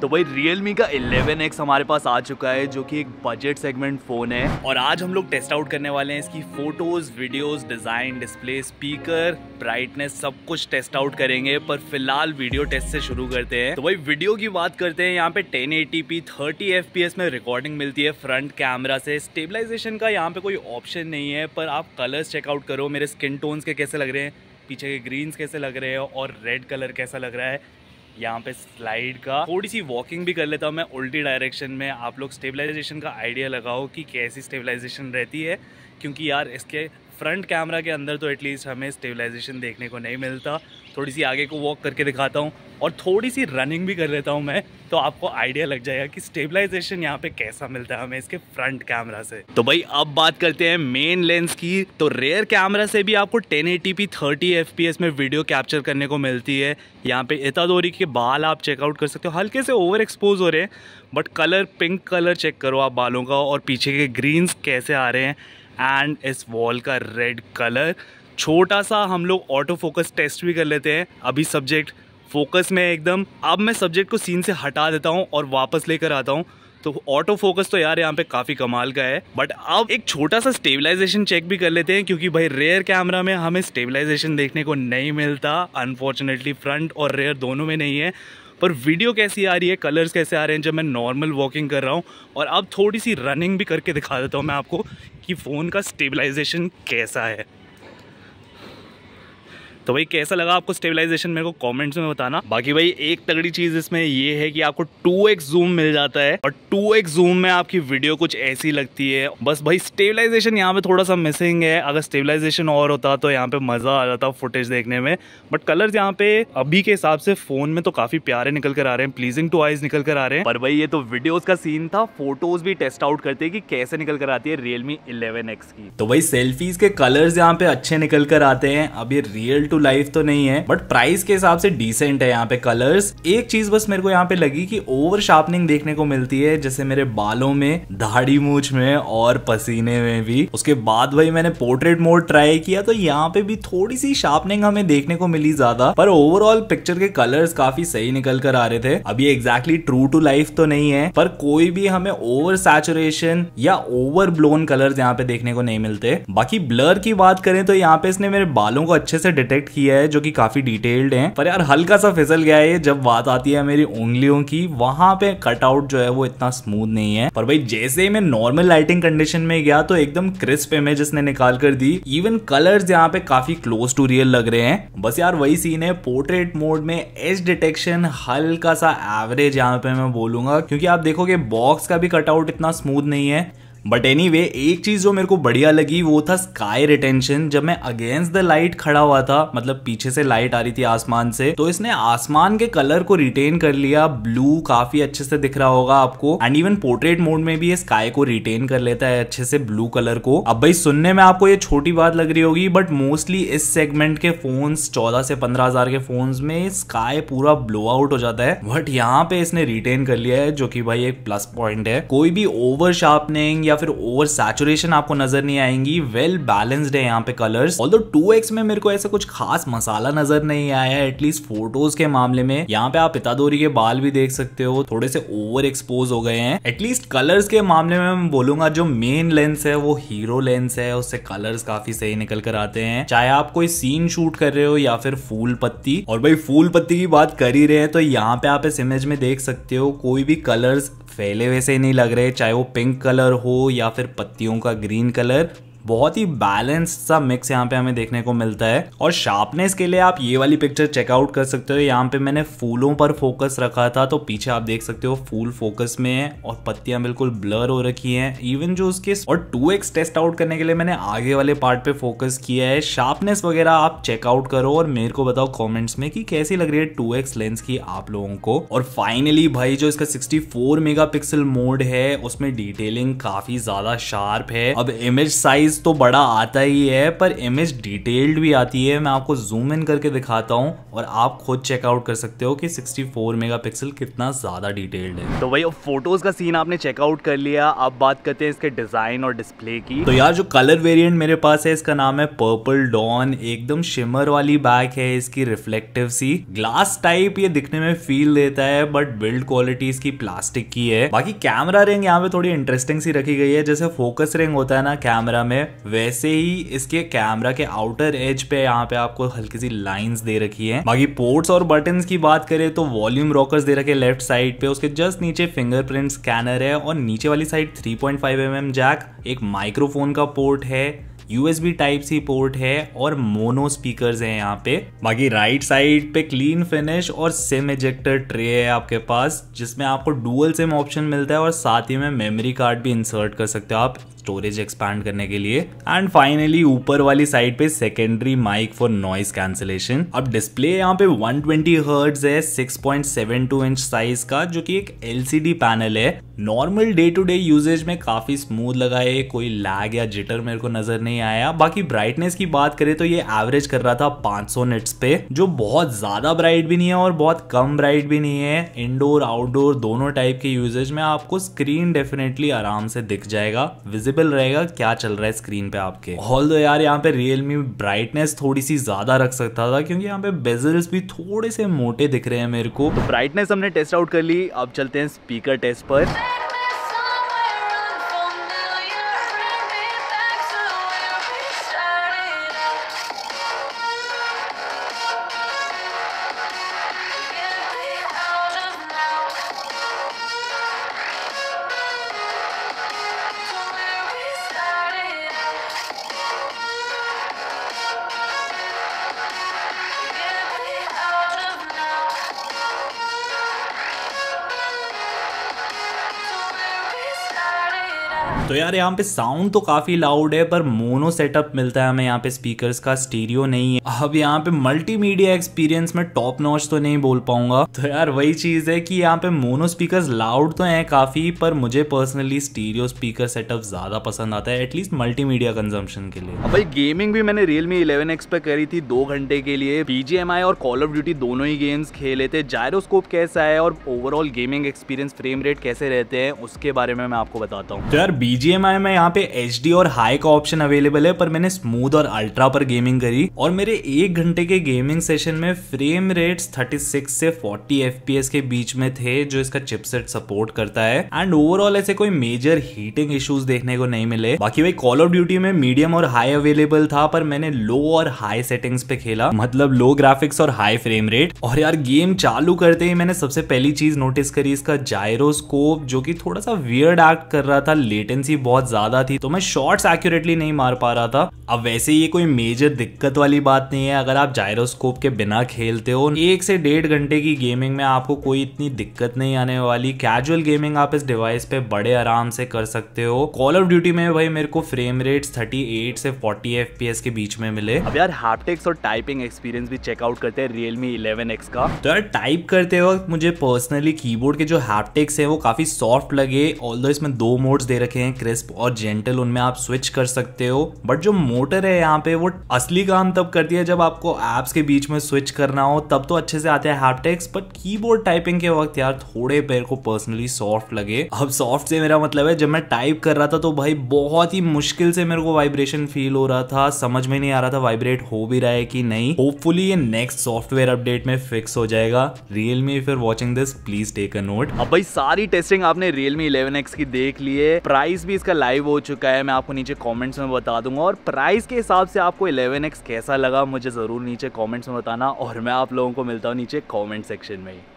तो भाई Realme का 11X हमारे पास आ चुका है जो कि एक बजट सेगमेंट फ़ोन है और आज हम लोग टेस्ट आउट करने वाले हैं इसकी photos videos design display speaker brightness सब कुछ टेस्ट आउट करेंगे पर फिलहाल वीडियो टेस्ट से शुरू करते हैं तो भाई वीडियो की बात करते हैं यहाँ पे 1080p 30 fps में रिकॉर्डिंग मिलती है फ्रंट कैमरा से स्टेबिलाईजेशन का यहाँ पे कोई ऑप्शन नहीं है पर आप कलर्स चेकआउट करो मेरे स्किन टोन्स के कैसे लग रहे हैं पीछे के ग्रीन्स कैसे लग रहे हैं और रेड कलर कैसा लग रहा है यहाँ पे स्लाइड का थोड़ी सी वॉकिंग भी कर लेता हूँ मैं उल्टी डायरेक्शन में आप लोग स्टेबलाइजेशन का आइडिया लगाओ कि कैसी स्टेबलाइजेशन रहती है क्योंकि यार इसके फ्रंट कैमरा के अंदर तो एटलीस्ट हमें स्टेबलाइजेशन देखने को नहीं मिलता थोड़ी सी आगे को वॉक करके दिखाता हूँ और थोड़ी सी रनिंग भी कर लेता हूँ मैं तो आपको आइडिया लग जाएगा कि स्टेबलाइजेशन यहाँ पे कैसा मिलता है हमें इसके फ्रंट कैमरा से तो भाई अब बात करते हैं मेन लेंस की तो रेयर कैमरा से भी आपको 1080p एस में वीडियो कैप्चर करने को मिलती है यहाँ पे इतादोरी के बाल आप चेकआउट कर सकते हो हल्के से ओवर एक्सपोज हो रहे हैं but colour pink colour check करो आप बालों का और पीछे के ग्रीन्स कैसे आ रहे हैं एंड इस वॉल का रेड कलर छोटा सा हम लोग ऑटो फोकस टेस्ट भी कर लेते हैं अभी सब्जेक्ट फोकस में एकदम अब मैं सब्जेक्ट को सीन से हटा देता हूँ और वापस लेकर आता हूँ तो ऑटो फोकस तो यार यहाँ पे काफ़ी कमाल का है बट अब एक छोटा सा स्टेबलाइजेशन चेक भी कर लेते हैं क्योंकि भाई रेयर कैमरा में हमें स्टेबलाइजेशन देखने को नहीं मिलता अनफॉर्चुनेटली फ्रंट और रेयर दोनों में नहीं है पर वीडियो कैसी आ रही है कलर्स कैसे आ रहे हैं जब मैं नॉर्मल वॉकिंग कर रहा हूँ और अब थोड़ी सी रनिंग भी करके दिखा देता हूँ मैं आपको कि फ़ोन का स्टेबलाइजेशन कैसा है तो भाई कैसा लगा आपको स्टेबलाइजेशन मेरे को कमेंट्स में बताना बाकी भाई एक तगड़ी चीज इसमें ये है कि आपको 2x जूम मिल जाता है और 2x जूम में आपकी वीडियो कुछ ऐसी लगती है बस भाई स्टेबलाइजेशन यहाँ पे थोड़ा सा मिसिंग है अगर स्टेबलाइजेशन और होता तो यहाँ पे मजा आ जाता फुटेज देखने में बट कलर यहाँ पे अभी के हिसाब से फोन में तो काफी प्यारे निकल कर आ रहे हैं प्लीजिंग टू आइज निकल कर आ रहे हैं पर भाई ये तो वीडियोस का सीन था फोटोज भी टेस्ट आउट करते हैं कि कैसे निकल कर आती है रियलमी इलेवन की तो भाई सेल्फीज के कलर यहाँ पे अच्छे निकल कर आते हैं अब ये रियल टू टू लाइफ तो नहीं है बट प्राइस के हिसाब से डिसेंट है यहाँ पे कलर्स एक चीज बस मेरे को यहाँ पे लगी कि ओवर शार्पनिंग देखने को मिलती है जैसे मेरे बालों में दाढ़ी मूछ में और पसीने में भी उसके बाद भाई मैंने पोर्ट्रेट मोड ट्राई किया तो यहाँ पे भी थोड़ी सी शार्पनिंग हमें देखने को मिली ज्यादा पर ओवरऑल पिक्चर के कलर्स काफी सही निकल कर आ रहे थे अभी एग्जैक्टली ट्रू टू लाइफ तो नहीं है पर कोई भी हमें ओवर सैचुरेशन या ओवर ब्लोन कलर यहाँ पे देखने को नहीं मिलते बाकी ब्लर की बात करें तो यहाँ पे इसने मेरे बालों को अच्छे से डिटेक्ट करेक्ट किया है जो कि काफी डिटेल्ड है पर यार हल्का सा फिसल गया है जब बात आती है मेरी उंगलियों की वहां पे कटआउट जो है वो इतना स्मूथ नहीं है पर भाई जैसे ही मैं नॉर्मल लाइटिंग कंडीशन में गया तो एकदम क्रिस्प इमेज इसने निकाल कर दी इवन कलर्स यहाँ पे काफी क्लोज टू रियल लग रहे हैं बस यार वही सीन है पोर्ट्रेट मोड में एज डिटेक्शन हल्का सा एवरेज यहाँ पे मैं बोलूंगा क्योंकि आप देखोगे बॉक्स का भी कटआउट इतना स्मूथ नहीं है बट एनी anyway, एक चीज जो मेरे को बढ़िया लगी वो था स्काई रिटेंशन जब मैं अगेंस्ट द लाइट खड़ा हुआ था मतलब पीछे से लाइट आ रही थी आसमान से तो इसने आसमान के कलर को रिटेन कर लिया ब्लू काफी अच्छे से दिख रहा होगा आपको एंड इवन पोर्ट्रेट मोड में भी ये स्काई को रिटेन कर लेता है अच्छे से ब्लू कलर को अब भाई सुनने में आपको ये छोटी बात लग रही होगी बट मोस्टली इस सेगमेंट के फोन्स चौदह से पंद्रह हजार के फोन्स में स्काई पूरा ब्लो आउट हो जाता है बट यहाँ पे इसने रिटेन कर लिया है जो की भाई एक प्लस पॉइंट है कोई भी ओवर शार्पनिंग या या फिर ओवर सैचुरेशन आपको नजर नहीं आएंगी वेल बैलेंस्ड है यहाँ पे कलर ऑल दो में मेरे को ऐसा कुछ खास मसाला नजर नहीं आया एटलीस्ट फोटोज के मामले में यहाँ पे आप पितादोरी के बाल भी देख सकते हो थोड़े से ओवर एक्सपोज हो गए हैं एटलीस्ट कलर्स के मामले में मैं बोलूंगा जो मेन लेंस है वो हीरो लेंस है उससे कलर्स काफी सही निकल कर आते हैं चाहे आप कोई सीन शूट कर रहे हो या फिर फूल पत्ती और भाई फूल पत्ती की बात कर ही रहे हैं तो यहाँ पे आप इस इमेज में देख सकते हो कोई भी कलर्स फैले वैसे नहीं लग रहे चाहे वो पिंक कलर हो या फिर पत्तियों का ग्रीन कलर बहुत ही बैलेंस सा मिक्स यहाँ पे हमें देखने को मिलता है और शार्पनेस के लिए आप ये वाली पिक्चर चेकआउट कर सकते हो यहाँ पे मैंने फूलों पर फोकस रखा था तो पीछे आप देख सकते हो फूल फोकस में है और पत्तियां बिल्कुल ब्लर हो रखी हैं इवन जो उसके और टू एक्स टेस्ट आउट करने के लिए मैंने आगे वाले पार्ट पे फोकस किया है शार्पनेस वगैरह आप चेकआउट करो और मेरे को बताओ कॉमेंट्स में कि कैसी लग रही है टू लेंस की आप लोगों को और फाइनली भाई जो इसका सिक्सटी मेगापिक्सल मोड है उसमें डिटेलिंग काफी ज्यादा शार्प है अब इमेज साइज साइज तो बड़ा आता ही है पर इमेज डिटेल्ड भी आती है मैं आपको जूम इन करके दिखाता हूँ और आप खुद चेकआउट कर सकते हो कि 64 मेगापिक्सल कितना ज़्यादा डिटेल्ड है तो भाई फोटोज़ का सीन आपने चेकआउट कर लिया अब बात करते हैं इसके डिज़ाइन और डिस्प्ले की तो यार जो कलर वेरियंट मेरे पास है इसका नाम है पर्पल डॉन एकदम शिमर वाली बैक है इसकी रिफ्लेक्टिव सी ग्लास टाइप ये दिखने में फील देता है बट बिल्ड क्वालिटी इसकी प्लास्टिक की है बाकी कैमरा रिंग यहाँ पे थोड़ी इंटरेस्टिंग सी रखी गई है जैसे फोकस रिंग होता है ना कैमरा में वैसे ही इसके कैमरा के आउटर एज पे यहाँ पे आपको हल्की सी लाइंस दे रखी है बाकी पोर्ट्स और बटन की बात करें तो वॉल्यूम रॉकर्स दे रखे लेफ्ट साइड पे उसके जस्ट नीचे फिंगरप्रिंट स्कैनर है और नीचे वाली साइड 3.5 पॉइंट mm जैक एक माइक्रोफोन का पोर्ट है यूएसबी टाइप सी पोर्ट है और मोनो स्पीकर्स हैं यहाँ पे बाकी राइट साइड पे क्लीन फिनिश और सिम एजेक्टर ट्रे है आपके पास जिसमें आपको डुअल सिम ऑप्शन मिलता है और साथ ही में मेमोरी कार्ड भी इंसर्ट कर सकते हो आप स्टोरेज एक्सपैंड करने के लिए एंड फाइनली ऊपर वाली साइड पे secondary mic for noise cancellation अब डिस्प्ले यहाँ पे 120 ट्वेंटी है 6.72 इंच साइज का जो कि एक एलसीडी पैनल है normal day to day usage में काफी स्मूथ लगा है कोई लैग या जिटर मेरे को नजर नहीं आया बाकी ब्राइटनेस की बात करें तो ये एवरेज कर रहा था 500 निट्स पे जो बहुत ज्यादा ब्राइट भी नहीं है और बहुत कम ब्राइट भी नहीं है इनडोर आउटडोर दोनों टाइप के यूजेज में आपको स्क्रीन डेफिनेटली आराम से दिख जाएगा विजिबल विजिबल रहेगा क्या चल रहा है स्क्रीन पे आपके हॉल दो यार यहाँ पे रियलमी ब्राइटनेस थोड़ी सी ज्यादा रख सकता था क्योंकि यहाँ पे बेजल्स भी थोड़े से मोटे दिख रहे हैं मेरे को तो ब्राइटनेस हमने टेस्ट आउट कर ली अब चलते हैं स्पीकर टेस्ट पर तो यार यहाँ पे साउंड तो काफ़ी लाउड है पर मोनो सेटअप मिलता है हमें यहाँ पे स्पीकर्स का स्टीरियो नहीं है अब यहाँ पे मल्टीमीडिया एक्सपीरियंस में टॉप नॉच तो नहीं बोल पाऊंगा तो यार वही चीज़ है कि यहाँ पे मोनो स्पीकर्स लाउड तो हैं काफ़ी पर मुझे पर्सनली स्टीरियो स्पीकर सेटअप ज़्यादा पसंद आता है एटलीस्ट मीडिया कंजम्पन के लिए भाई गेमिंग भी मैंने रियलमी इलेवन एक्स पे करी थी दो घंटे के लिए पीजीएमआई और कॉल ऑफ ड्यूटी दोनों ही गेम्स खेले थे जायरोस्कोप कैसा है और overall gaming experience frame rate कैसे रहते हैं उसके बारे में मैं आपको बताता हूँ तो यार बीजीएमआई में यहाँ पे एच और हाई का ऑप्शन अवेलेबल है पर मैंने स्मूथ और अल्ट्रा पर गेमिंग करी और मेरे एक घंटे के गेमिंग सेशन में फ्रेम थर्टी सिक्स से फोर्टी एफ के बीच में थे जो इसका चिपसेट सपोर्ट करता है एंड ओवरऑल ऐसे कोई मेजर हीटिंग इश्यूज देखने को नहीं मिले बाकी भाई कॉल ऑफ ड्यूटी में मीडियम और हाई अवेलेबल था पर मैंने लो और हाई सेटिंग्स पे खेला मतलब लो ग्राफिक्स और हाई फ्रेम रेट और यार गेम चालू करते ही मैंने सबसे पहली चीज नोटिस करी इसका जायरोस्कोप जो कि थोड़ा सा वियर्ड एक्ट कर रहा था लेटेंस फ्रीक्वेंसी बहुत ज्यादा थी तो मैं शॉर्ट्स एक्यूरेटली नहीं मार पा रहा था अब वैसे ये कोई मेजर दिक्कत वाली बात नहीं है अगर आप जायरोस्कोप के बिना खेलते हो एक से डेढ़ घंटे की गेमिंग में आपको कोई इतनी दिक्कत नहीं आने वाली कैजुअल गेमिंग आप इस डिवाइस पे बड़े आराम से कर सकते हो कॉल ऑफ ड्यूटी में भाई मेरे को फ्रेम रेट थर्टी से फोर्टी एफ के बीच में मिले अब यार हार्पटेक्स और टाइपिंग एक्सपीरियंस भी चेकआउट करते हैं रियलमी इलेवन एक्स का तो यार टाइप करते वक्त मुझे पर्सनली कीबोर्ड के जो हैप्टिक्स है वो काफी सॉफ्ट लगे ऑल इसमें दो मोड्स दे रखे हैं क्रिस्प और जेंटल उनमें आप स्विच कर सकते हो बट जो मोटर है यहाँ पे वो असली काम तब करती है जब आपको एप्स के बीच में स्विच करना हो तब तो अच्छे से आते हैं हैप्टेक्स बट कीबोर्ड टाइपिंग के वक्त यार थोड़े पैर को पर्सनली सॉफ्ट लगे अब सॉफ्ट से मेरा मतलब है जब मैं टाइप कर रहा था तो भाई बहुत ही मुश्किल से मेरे को वाइब्रेशन फील हो रहा था समझ में नहीं आ रहा था वाइब्रेट हो भी रहा है कि नहीं होपफुली ये नेक्स्ट सॉफ्टवेयर अपडेट में फिक्स हो जाएगा रियलमी फिर watching this please take a note अब भाई सारी टेस्टिंग आपने रियलमी इलेवन की देख ली है प्राइस भी इसका लाइव हो चुका है मैं आपको नीचे कमेंट्स में बता दूंगा और प्राइस के हिसाब से आपको 11x कैसा लगा मुझे ज़रूर नीचे कमेंट्स में बताना और मैं आप लोगों को मिलता हूँ नीचे कमेंट सेक्शन में ही